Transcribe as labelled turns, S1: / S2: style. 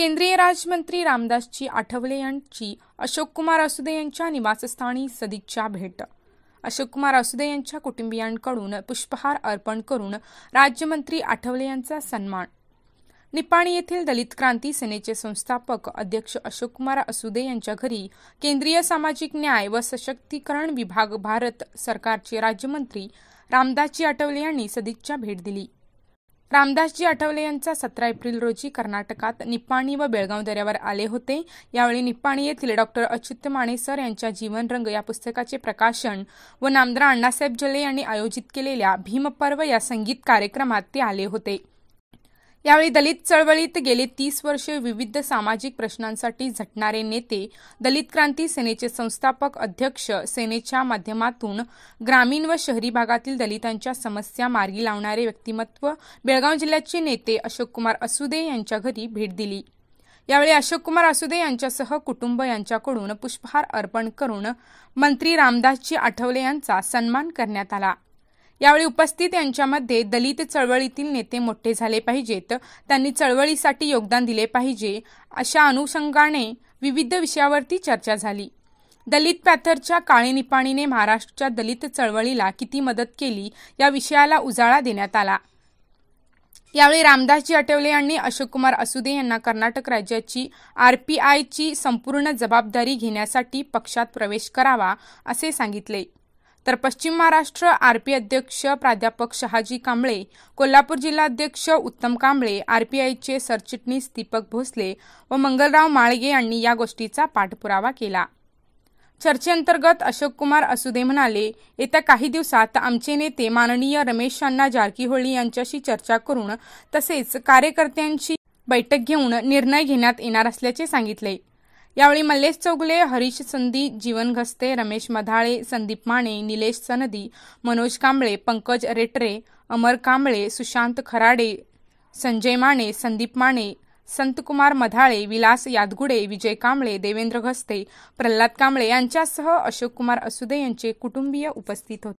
S1: केंद्रीय राज्यमंत्री रामदासजी आठवले यांची अशोक कुमार असुदे यांच्या निवासस्थानी सदिच्छा भेट अशोककुमार असुदे यांच्या कुटुंबियांकडून पुष्पहार अर्पण करून राज्यमंत्री आठवले यांचा सन्मान निपाणी येथील दलित क्रांती सेनेचे संस्थापक अध्यक्ष अशोक कुमार असुदे यांच्या घरी केंद्रीय सामाजिक न्याय व सशक्तीकरण विभाग भारत सरकारचे राज्यमंत्री रामदासजी आठवले यांनी सदिच्छा भेट दिली रामदासजी आठवले यांचा सतरा एप्रिल रोजी कर्नाटकात निप्पाणी व बेळगाव दऱ्यावर आले होते यावेळी निप्पाणी येथील डॉक्टर अच्युत माने सर यांच्या जीवनरंग या पुस्तकाचे प्रकाशन व नामदार अण्णासाहेब जले यांनी आयोजित केलेल्या भीमपर्व या संगीत कार्यक्रमात ते आले होते यावेळी दलित चळवळीत गेले तीस वर्षे विविध सामाजिक प्रश्नांसाठी झटणारे नेते दलित क्रांती सेनेचे संस्थापक अध्यक्ष सेनेच्या माध्यमातून ग्रामीण व शहरी भागातील दलितांच्या समस्या मार्गी लावणारे व्यक्तिमत्व बेळगाव जिल्ह्याचे नेते अशोककुमार असुदे यांच्या घरी भेट दिली यावेळी अशोककुमार असुदे यांच्यासह कुटुंब यांच्याकडून पुष्पहार अर्पण करून मंत्री रामदासजी आठवले यांचा सन्मान करण्यात आला यावेळी उपस्थित यांच्यामध्ये दलित चळवळीतील नेते मोठे झाले पाहिजेत त्यांनी चळवळीसाठी योगदान दिले पाहिजे अशा अनुषंगाने विविध विषयावरती चर्चा झाली दलित पॅथरच्या काळे निपाणीने महाराष्ट्राच्या दलित चळवळीला किती मदत केली या विषयाला उजाळा देण्यात आला यावेळी रामदासजी आठवले यांनी अशोककुमार असुदे यांना कर्नाटक राज्याची आरपीआयची संपूर्ण जबाबदारी घेण्यासाठी पक्षात प्रवेश करावा असे सांगितले तर पश्चिम महाराष्ट्र आरपी अध्यक्ष प्राध्यापक शहाजी कांबळे कोल्हापूर जिल्हाध्यक्ष उत्तम कांबळे आरपीआयचे सरचिटणीस दीपक भोसले व मंगलराव माळगे यांनी या गोष्टीचा पाठपुरावा केला चर्चेअंतर्गत अशोक कुमार असुदे म्हणाले येत्या काही दिवसात आमचे नेते माननीय रमेश अण्णा जारकीहोळी यांच्याशी चर्चा करून तसेच कार्यकर्त्यांची बैठक घेऊन निर्णय घेण्यात येणार असल्याचे सांगितले यावेळी मल्लेश चौगुले हरीश संदी जीवन घस्ते रमेश मधाळे संदीप माने निलेश सनदी मनोज कांबळे पंकज रेटरे अमर कांबळे सुशांत खराडे संजय माने संदीप माने संतकुमार मधाळे विलास यादगुडे विजय कांबळे देवेंद्र घस्ते प्रल्हाद कांबळे यांच्यासह अशोक कुमार असुदे यांचे कुटुंबीय उपस्थित होते